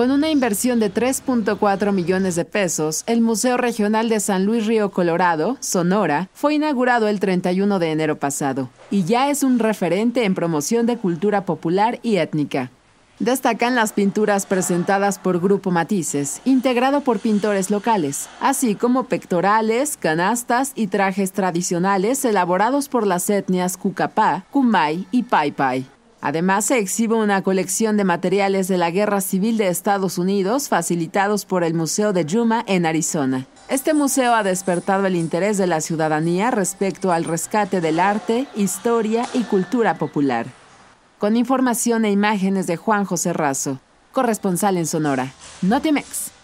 Con una inversión de 3.4 millones de pesos, el Museo Regional de San Luis Río Colorado, Sonora, fue inaugurado el 31 de enero pasado y ya es un referente en promoción de cultura popular y étnica. Destacan las pinturas presentadas por Grupo Matices, integrado por pintores locales, así como pectorales, canastas y trajes tradicionales elaborados por las etnias Cucapá, Kumai y Pai Pai. Además, se exhibe una colección de materiales de la Guerra Civil de Estados Unidos facilitados por el Museo de Yuma en Arizona. Este museo ha despertado el interés de la ciudadanía respecto al rescate del arte, historia y cultura popular. Con información e imágenes de Juan José Razo, corresponsal en Sonora. Notimex.